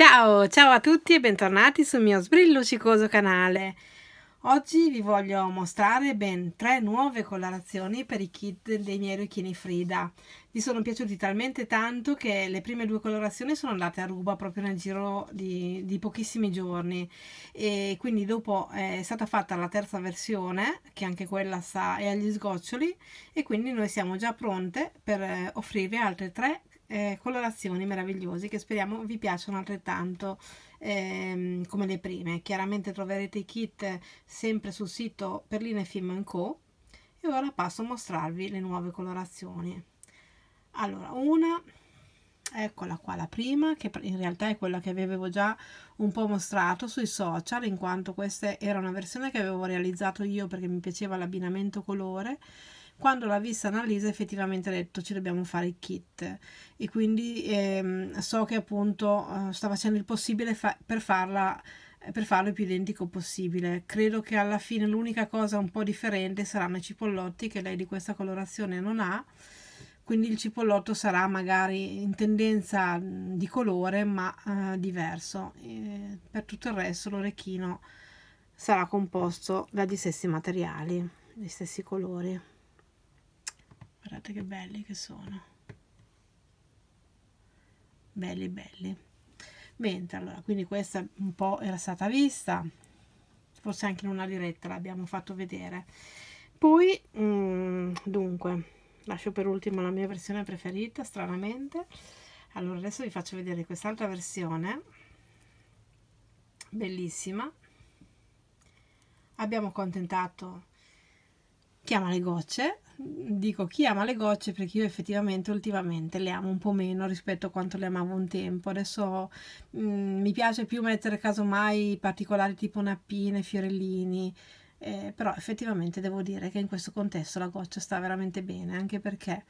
Ciao, ciao a tutti e bentornati sul mio sbrillucicoso canale. Oggi vi voglio mostrare ben tre nuove colorazioni per i kit dei miei orecchini Frida. Mi sono piaciuti talmente tanto che le prime due colorazioni sono andate a ruba proprio nel giro di, di pochissimi giorni e quindi dopo è stata fatta la terza versione che anche quella sta, è agli sgoccioli e quindi noi siamo già pronte per eh, offrirvi altre tre eh, colorazioni meravigliose che speriamo vi piacciono altrettanto ehm, come le prime. Chiaramente troverete i kit sempre sul sito Perline Film Co. E ora passo a mostrarvi le nuove colorazioni. Allora, una, eccola qua la prima, che in realtà è quella che vi avevo già un po' mostrato sui social, in quanto questa era una versione che avevo realizzato io perché mi piaceva l'abbinamento colore quando l'ha vista Annalisa effettivamente ha detto ci dobbiamo fare il kit e quindi ehm, so che appunto eh, sta facendo il possibile fa per farla eh, per farlo il più identico possibile. Credo che alla fine l'unica cosa un po' differente saranno i cipollotti che lei di questa colorazione non ha, quindi il cipollotto sarà magari in tendenza mm, di colore ma eh, diverso. E per tutto il resto l'orecchino sarà composto dagli stessi materiali, gli stessi colori guardate che belli che sono belli belli mentre allora quindi questa un po' era stata vista forse anche in una diretta l'abbiamo fatto vedere poi mh, mm, dunque lascio per ultimo la mia versione preferita stranamente allora adesso vi faccio vedere quest'altra versione bellissima abbiamo contentato chiama le gocce, dico chi ama le gocce perché io effettivamente ultimamente le amo un po' meno rispetto a quanto le amavo un tempo. Adesso mh, mm, mi piace più mettere casomai particolari tipo nappine, fiorellini, eh, però effettivamente devo dire che in questo contesto la goccia sta veramente bene, anche perché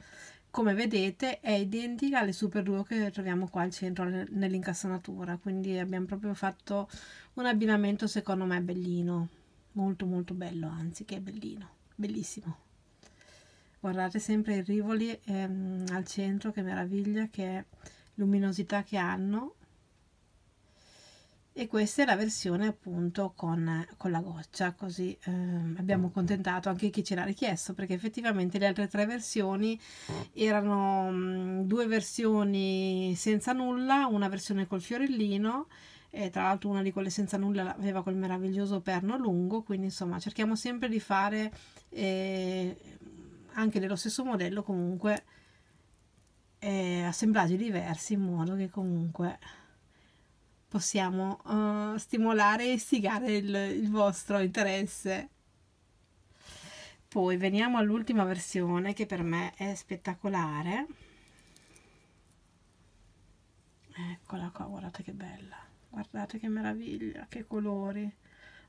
come vedete è identica alle Super 2 che troviamo qua al centro nell'incassonatura, quindi abbiamo proprio fatto un abbinamento secondo me bellino, molto molto bello, anzi che bellino bellissimo guardate sempre i rivoli ehm, al centro che meraviglia che luminosità che hanno e questa è la versione appunto con, con la goccia così ehm, abbiamo certo. contentato anche chi ce l'ha richiesto perché effettivamente le altre tre versioni erano mh, due versioni senza nulla una versione col fiorellino e tra l'altro una di quelle senza nulla aveva quel meraviglioso perno lungo, quindi insomma cerchiamo sempre di fare eh, anche dello stesso modello comunque eh, assemblaggi diversi in modo che comunque possiamo uh, stimolare e istigare il, il vostro interesse. Poi veniamo all'ultima versione che per me è spettacolare. Eccola qua, guardate che bella guardate che meraviglia che colori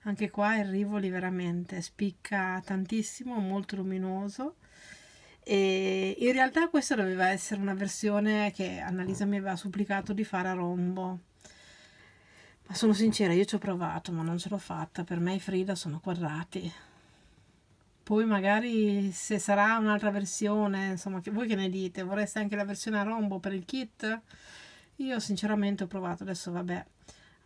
anche qua il rivoli veramente spicca tantissimo molto luminoso e in realtà questa doveva essere una versione che Annalisa mi aveva supplicato di fare a rombo ma sono sincera io ci ho provato ma non ce l'ho fatta per me i Frida sono quadrati poi magari se sarà un'altra versione insomma che voi che ne dite vorreste anche la versione a rombo per il kit io sinceramente ho provato adesso vabbè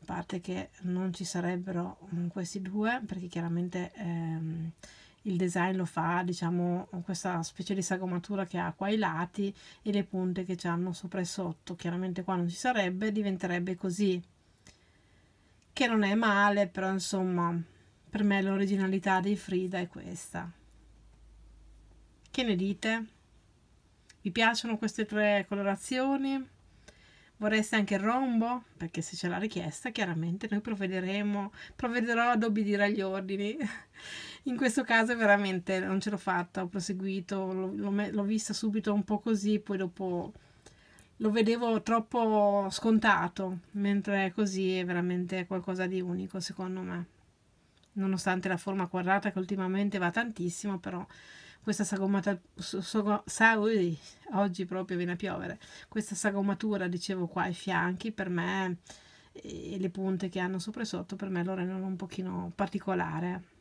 parte che non ci sarebbero questi due perché chiaramente ehm, il design lo fa diciamo questa specie di sagomatura che ha qua i lati e le punte che ci hanno sopra e sotto chiaramente qua non ci sarebbe diventerebbe così che non è male però insomma per me l'originalità di Frida è questa che ne dite? vi piacciono queste tre colorazioni? vorreste anche il rombo, perché se c'è la richiesta chiaramente noi provvederemo, provvederò ad obbedire agli ordini. In questo caso veramente non ce l'ho fatta, ho proseguito, l'ho vista subito un po' così, poi dopo lo vedevo troppo scontato, mentre così è veramente qualcosa di unico secondo me. Nonostante la forma quadrata che ultimamente va tantissimo, però questa sagommata, sago, sago, oggi proprio viene a piovere, questa sagomatura dicevo qua ai fianchi per me e le punte che hanno sopra e sotto per me lo rendono un pochino particolare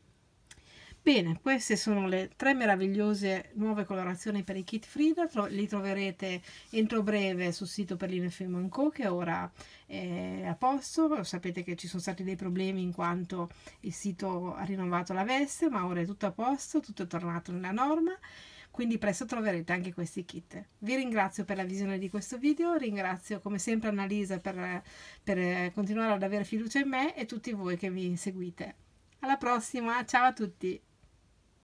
Bene, queste sono le tre meravigliose nuove colorazioni per i kit Frida, tro li troverete entro breve sul sito per l'Inefilm Co che ora è a posto, sapete che ci sono stati dei problemi in quanto il sito ha rinnovato la veste, ma ora è tutto a posto, tutto è tornato nella norma, quindi presto troverete anche questi kit. Vi ringrazio per la visione di questo video, ringrazio come sempre Annalisa per, per continuare ad avere fiducia in me e tutti voi che mi seguite. Alla prossima, ciao a tutti!